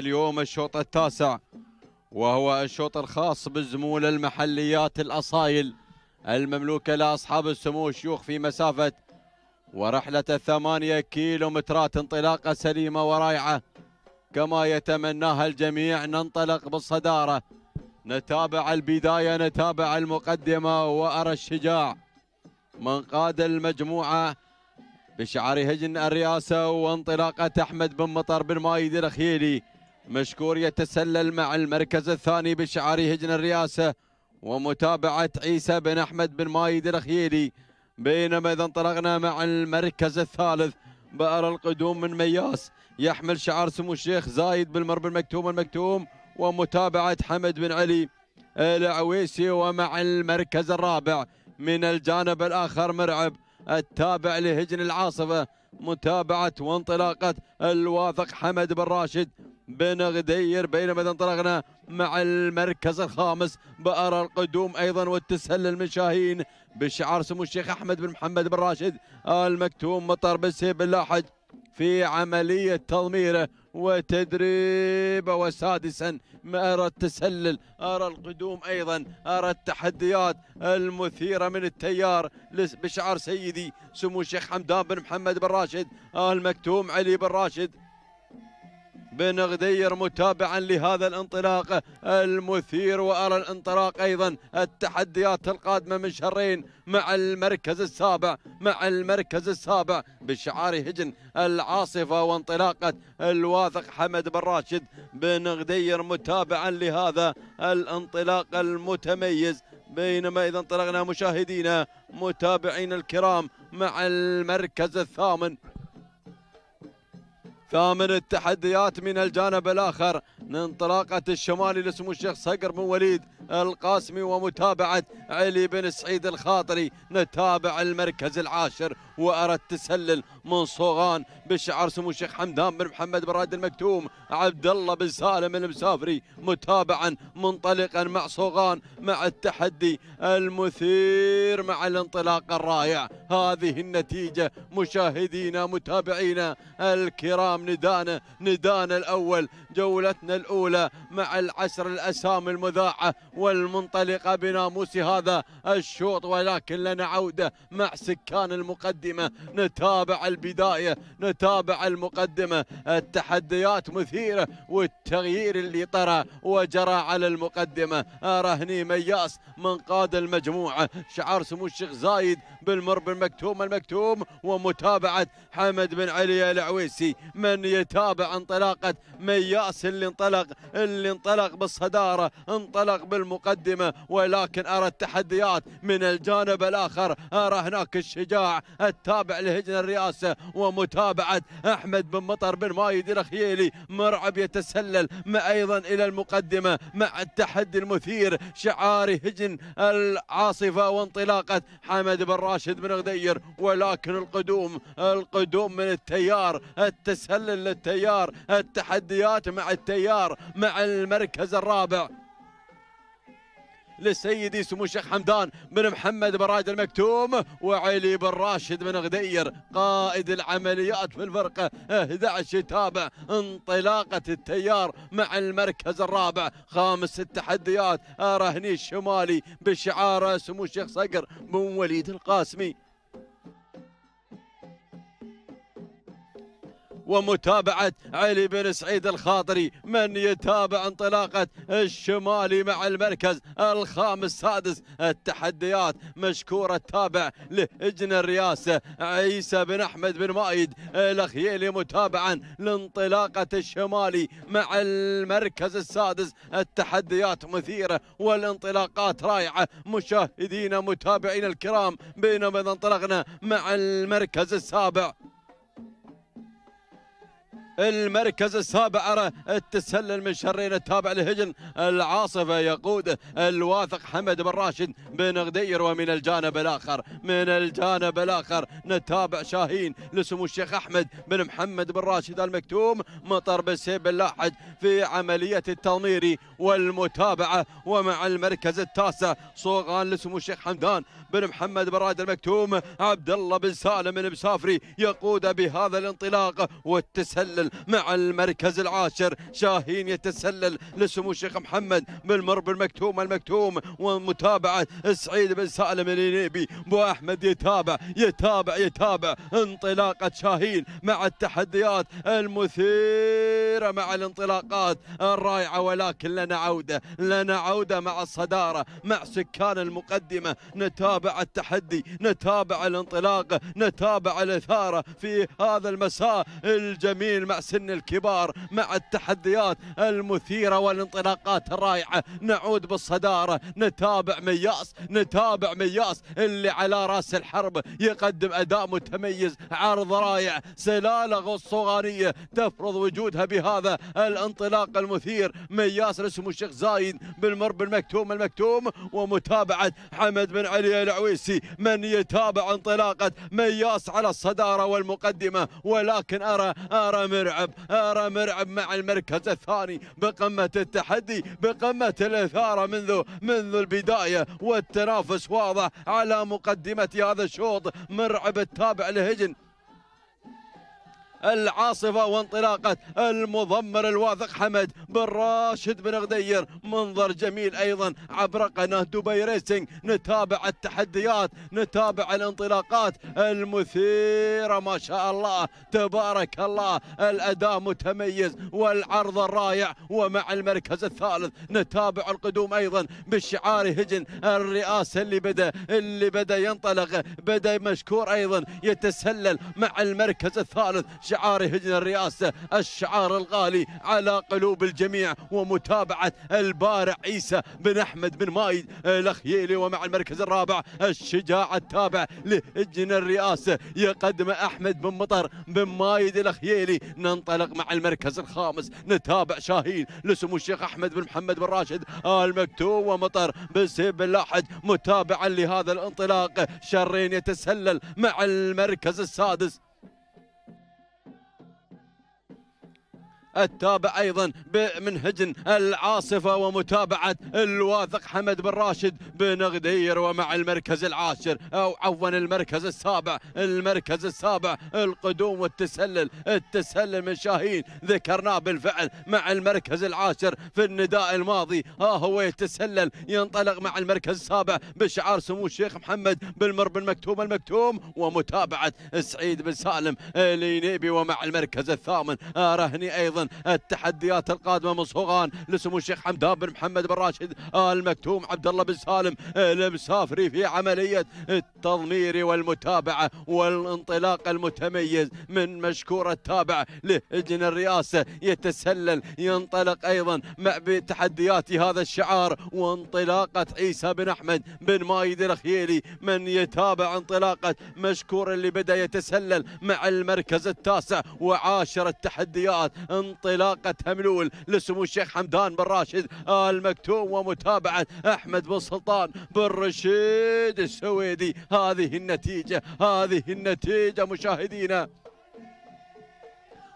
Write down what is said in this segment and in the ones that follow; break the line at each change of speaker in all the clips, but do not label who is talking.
اليوم الشوط التاسع وهو الشوط الخاص بالزمول المحليات الأصايل المملوكة لأصحاب السمو الشيوخ في مسافة ورحلة الثمانية كيلومترات انطلاقة سليمة ورائعة كما يتمناها الجميع ننطلق بالصدارة نتابع البداية نتابع المقدمة وأرى الشجاع من قاد المجموعة بشعار هجن الرئاسة وانطلاقة أحمد بن مطر بن مايد الخيلي مشكور يتسلل مع المركز الثاني بشعار هجن الرئاسة ومتابعة عيسى بن أحمد بن مايد الخيلي بينما إذا انطلقنا مع المركز الثالث بأر القدوم من مياس يحمل شعار سمو الشيخ زايد بالمر المكتوم المكتوم ومتابعة حمد بن علي العويسي ومع المركز الرابع من الجانب الآخر مرعب التابع لهجن العاصفة متابعة وانطلاقة الواثق حمد بن راشد بن غدير بينما انطلقنا مع المركز الخامس بأرى القدوم أيضا من شاهين بشعار سمو الشيخ أحمد بن محمد بن راشد المكتوم مطر بالسيب اللاحج في عملية تضميره وتدريبه وسادسا ما أرى التسلل أرى القدوم أيضا أرى التحديات المثيرة من التيار بشعار سيدي سمو الشيخ حمدان بن محمد بن راشد آل مكتوم علي بن راشد بن غدير متابعا لهذا الانطلاق المثير وأرى الانطلاق أيضا التحديات القادمة من شهرين مع المركز السابع مع المركز السابع بشعار هجن العاصفة وانطلاقة الواثق حمد بن راشد بن غدير متابعا لهذا الانطلاق المتميز بينما إذا انطلقنا مشاهدينا متابعينا الكرام مع المركز الثامن ثامن التحديات من الجانب الآخر من انطلاقة الشمالي لسمو الشيخ صقر بن وليد القاسمي ومتابعة علي بن سعيد الخاطري نتابع المركز العاشر وأردت تسلل من صوغان بشعار سمو الشيخ حمدان بن محمد بن راد المكتوم عبد الله بن سالم المسافري متابعا منطلقا مع صوغان مع التحدي المثير مع الانطلاق الرائع هذه النتيجة مشاهدينا متابعينا الكرام ندانا ندانا الأول جولتنا الأولى مع العشر الأسامي المذاعة والمنطلقة بناموس هذا الشوط ولكن لنا عودة مع سكان المقدمة القادمة نتابع البداية نتابع المقدمة التحديات مثيرة والتغيير اللي طرى وجرى على المقدمة رهني مياس من قاد المجموعة شعار سمو الشيخ زايد بالمر بالمكتوم المكتوم ومتابعة حمد بن علي العويسي من يتابع انطلاقة مياس اللي انطلق اللي انطلق بالصدارة انطلق بالمقدمة ولكن أرى التحديات من الجانب الآخر أرى هناك الشجاع التابع لهجن الرئاسة ومتابعة أحمد بن مطر بن مايد الخيلي مرعب يتسلل مع أيضا إلى المقدمة مع التحدي المثير شعار هجن العاصفة وانطلاقة حمد بن راشد بن غدير ولكن القدوم القدوم من التيار التسلل للتيار التحديات مع التيار مع المركز الرابع للسيد سمو الشيخ حمدان بن محمد برايد المكتوم وعلي بن راشد بن غدير قائد العمليات في الفرقة 11 تابع انطلاقة التيار مع المركز الرابع خامس التحديات رهني الشمالي بشعار سمو الشيخ صقر بن وليد القاسمي ومتابعة علي بن سعيد الخاطري من يتابع انطلاقة الشمالي مع المركز الخامس سادس التحديات مشكورة تابع لجنة الرئاسة عيسى بن أحمد بن مايد الأخيلي متابعا لانطلاقة الشمالي مع المركز السادس التحديات مثيرة والانطلاقات رائعة مشاهدينا متابعينا الكرام بينما انطلقنا مع المركز السابع المركز السابع التسلل من شرين التابع لهجن العاصفة يقود الواثق حمد بن راشد بن غدير ومن الجانب الآخر من الجانب الآخر نتابع شاهين لسمو الشيخ أحمد بن محمد بن راشد المكتوم مطر بالسيب اللاحج في عملية التضمير والمتابعة ومع المركز التاسع صوغان لسمو الشيخ حمدان بن محمد بن راشد المكتوم عبد الله بن سالم بن مسافري يقود بهذا الانطلاق والتسلل مع المركز العاشر شاهين يتسلل لسمو الشيخ محمد بالمر بالمكتوم المكتوم المكتوم ومتابعة سعيد بن سالم الينيبي بو أحمد يتابع يتابع يتابع انطلاقة شاهين مع التحديات المثيرة مع الانطلاقات الرائعة ولكن لنا عودة لنا عودة مع الصدارة مع سكان المقدمة نتابع التحدي نتابع الانطلاق نتابع الإثارة في هذا المساء الجميل مع سن الكبار مع التحديات المثيرة والانطلاقات الرائعة نعود بالصدارة نتابع مياس نتابع مياس اللي على راس الحرب يقدم أداء متميز عرض رائع سلالة الصغارية تفرض وجودها بهذا الانطلاق المثير مياس رسم الشيخ زايد بالمر بالمكتوم المكتوم ومتابعة حمد بن علي العويسي من يتابع انطلاقة مياس على الصدارة والمقدمة ولكن أرى أرى مرعب أرى مرعب مع المركز الثاني بقمة التحدي بقمة الإثارة منذ منذ البداية والتنافس واضح على مقدمة هذا الشوط مرعب التابع لهجن العاصفة وانطلاقة المضمر الواثق حمد بن راشد بن غدير منظر جميل أيضا عبر قناة دبي ريسنج نتابع التحديات نتابع الانطلاقات المثيرة ما شاء الله تبارك الله الأداء متميز والعرض الرائع ومع المركز الثالث نتابع القدوم أيضا بالشعار هجن الرئاسة اللي بدأ اللي بدأ ينطلق بدأ مشكور أيضا يتسلل مع المركز الثالث شعار هجن الرئاسة الشعار الغالي على قلوب الجميع ومتابعة البارع عيسى بن أحمد بن مايد الأخيلي ومع المركز الرابع الشجاع التابع لهجن الرئاسة يقدم أحمد بن مطر بن مايد الأخيلي ننطلق مع المركز الخامس نتابع شاهين لسمو الشيخ أحمد بن محمد بن راشد آل مكتوب ومطر بسيب الأحد بن لاحج متابعا لهذا الانطلاق شرين يتسلل مع المركز السادس التابع ايضا من هجن العاصفه ومتابعه الواثق حمد بن راشد بن غدير ومع المركز العاشر او عفوا المركز السابع المركز السابع القدوم والتسلل التسلل من شاهين ذكرناه بالفعل مع المركز العاشر في النداء الماضي ها هو يتسلل ينطلق مع المركز السابع بشعار سمو الشيخ محمد بالمرب المكتوم المكتوم ومتابعه سعيد بن سالم الينيبي ومع المركز الثامن آه، رهني ايضا التحديات القادمه من صوغان لسمو الشيخ حمدان بن محمد بن راشد ال المكتوم عبد الله بن سالم المسافري في عمليه التضمير والمتابعه والانطلاق المتميز من مشكور التابع لجنه الرئاسه يتسلل ينطلق ايضا مع بتحديات هذا الشعار وانطلاقه عيسى بن احمد بن مايد الخيلي من يتابع انطلاقه مشكور اللي بدا يتسلل مع المركز التاسع وعاشر التحديات انطلاقة تملول لسمو الشيخ حمدان بن راشد المكتوم ومتابعة أحمد بن سلطان بن رشيد السويدي هذه النتيجة هذه النتيجة مشاهدينا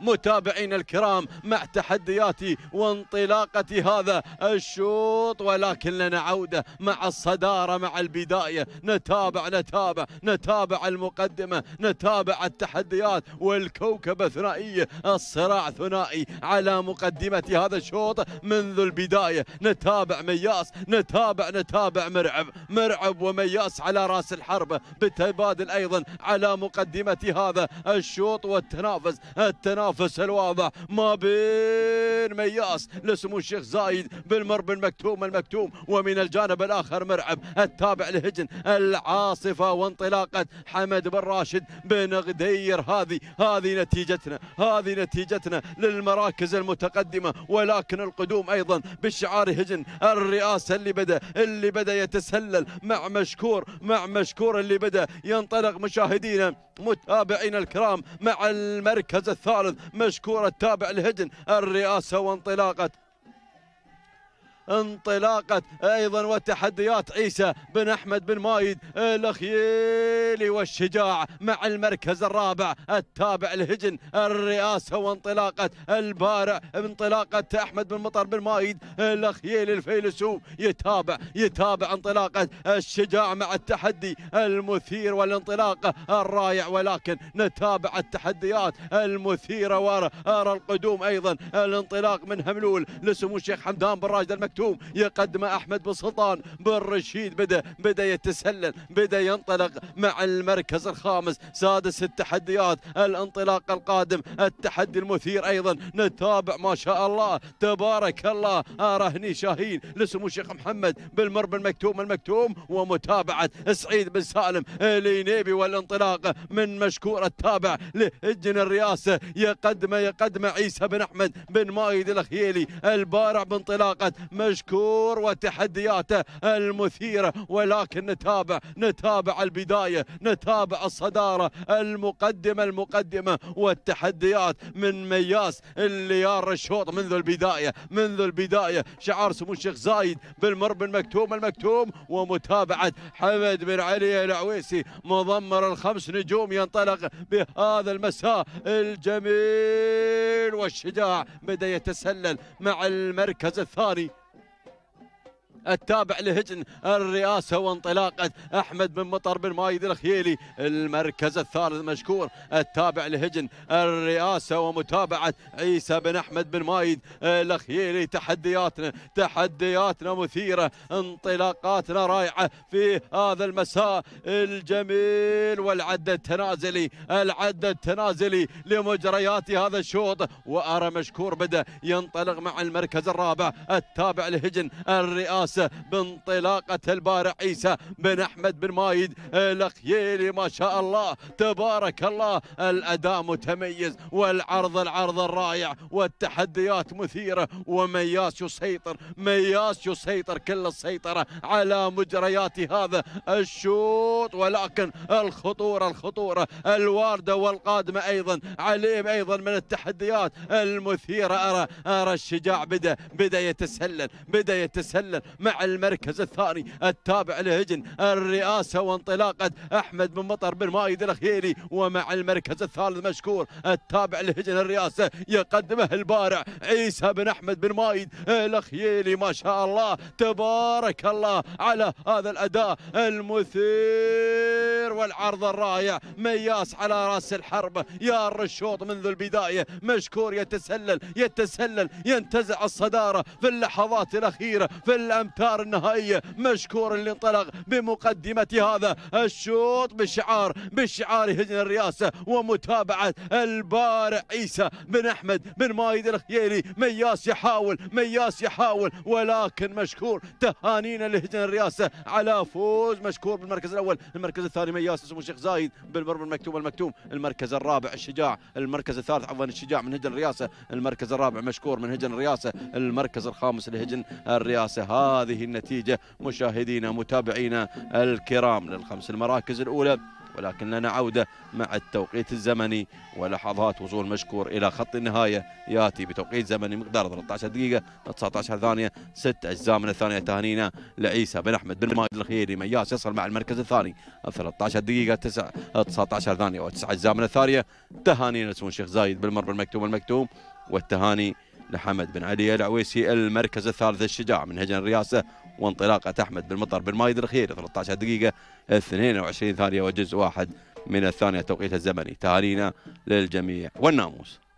متابعين الكرام مع تحديات وانطلاقة هذا الشوط ولكن لنا عودة مع الصدارة مع البداية نتابع نتابع نتابع المقدمة نتابع التحديات والكوكبة الثنائية الصراع ثنائي على مقدمة هذا الشوط منذ البداية نتابع مياس نتابع نتابع مرعب مرعب ومياس على راس الحربة بالتبادل أيضا على مقدمة هذا الشوط والتنافس التنافس منافس الواضح ما بين مياس لسمو الشيخ زايد بالمرب المكتوم المكتوم ومن الجانب الآخر مرعب التابع لهجن العاصفة وانطلاقة حمد بن راشد بن غدير هذه هذه نتيجتنا هذه نتيجتنا للمراكز المتقدمة ولكن القدوم أيضا بالشعار هجن الرئاسة اللي بدأ اللي بدأ يتسلل مع مشكور مع مشكور اللي بدأ ينطلق مشاهدينا متابعينا الكرام مع المركز الثالث مشكور التابع لهجن الرئاسة وانطلاقة انطلاقة أيضا وتحديات عيسى بن أحمد بن مايد الخيلي والشجاع مع المركز الرابع التابع الهجن الرئاسة وانطلاقة البارع انطلاقة أحمد بن مطر بن مايد الخيلي الفيلسوف يتابع يتابع انطلاقة الشجاع مع التحدي المثير والانطلاقة الرائع ولكن نتابع التحديات المثيرة وأرى القدوم أيضا الانطلاق من هملول لسمو الشيخ حمدان بن راشد المكتب مكتوم يقدم أحمد بن سلطان بن رشيد بدأ بدأ يتسلل بدأ ينطلق مع المركز الخامس سادس التحديات الانطلاق القادم التحدي المثير أيضا نتابع ما شاء الله تبارك الله ارهني شاهين لسمو الشيخ محمد بالمر بالمكتوم المكتوم ومتابعة سعيد بن سالم لينيبي والانطلاق من مشكور التابع لهجن الرئاسة يقدم يقدم عيسى بن أحمد بن مايد الخيلي البارع بانطلاقة مشكور وتحدياته المثيرة ولكن نتابع نتابع البداية نتابع الصدارة المقدمة المقدمة والتحديات من مياس اللي يار الشوط منذ البداية منذ البداية شعار سمو الشيخ زايد بالمرب المكتوم المكتوم ومتابعة حمد بن علي العويسي مضمر الخمس نجوم ينطلق بهذا المساء الجميل والشجاع بدأ يتسلل مع المركز الثاني التابع لهجن الرئاسة وانطلاقة أحمد بن مطر بن مايد الخيلي المركز الثالث مشكور التابع لهجن الرئاسة ومتابعة عيسى بن أحمد بن مايد الخيلي تحدياتنا تحدياتنا مثيرة انطلاقاتنا رائعة في هذا المساء الجميل والعد التنازلي العد التنازلي لمجريات هذا الشوط وأرى مشكور بدأ ينطلق مع المركز الرابع التابع لهجن الرئاسة الفارس بانطلاقة البارع عيسى بن أحمد بن مايد الخيلي ما شاء الله تبارك الله الأداء متميز والعرض العرض الرائع والتحديات مثيرة ومياس يسيطر مياس يسيطر كل السيطرة على مجريات هذا الشوط ولكن الخطورة الخطورة الواردة والقادمة أيضا عليهم أيضا من التحديات المثيرة أرى أرى الشجاع بدأ بدأ يتسلل بدأ يتسلل مع المركز الثاني التابع لهجن الرئاسة وانطلاقة أحمد بن مطر بن مايد الأخيري ومع المركز الثالث مشكور التابع لهجن الرئاسة يقدمه البارع عيسى بن أحمد بن مايد الأخيري ما شاء الله تبارك الله على هذا الأداء المثير والعرض الرائع مياس على راس الحرب يا الرشوط منذ البداية مشكور يتسلل يتسلل ينتزع الصدارة في اللحظات الأخيرة في الأمتار الدار النهائيه مشكور اللي انطلق بمقدمة هذا الشوط بالشعار بشعار هجن الرئاسة ومتابعة البارع عيسى بن أحمد بن مايد الخيلي مياس يحاول مياس يحاول ولكن مشكور تهانينا لهجن الرئاسة على فوز مشكور بالمركز الأول المركز الثاني مياس اسمه الشيخ زايد بالمرمى المكتوم المكتوم المركز الرابع الشجاع المركز الثالث عفوا الشجاع من هجن الرئاسة المركز الرابع مشكور من هجن الرئاسة المركز الخامس لهجن الرئاسة هذا هذه النتيجة مشاهدينا متابعينا الكرام للخمس المراكز الأولى ولكن لنا عودة مع التوقيت الزمني ولحظات وصول مشكور إلى خط النهاية يأتي بتوقيت زمني مقدار 13 دقيقة 19 ثانية ست أجزاء من الثانية تهانينا لعيسى بن أحمد بن ماجد الخيري مياس يصل مع المركز الثاني 13 دقيقة 9 19 ثانية وتسع أجزاء من الثانية تهانينا لسمو الشيخ زايد بالمر بالمكتوم المكتوم والتهاني لحمد بن علي العويسي المركز الثالث الشجاع من هجن الرياسة وانطلاقة أحمد بن مطر بن مايد الخير 13 دقيقة 22 ثانية وجزء واحد من الثانية توقيت الزمني تهانينا للجميع والناموس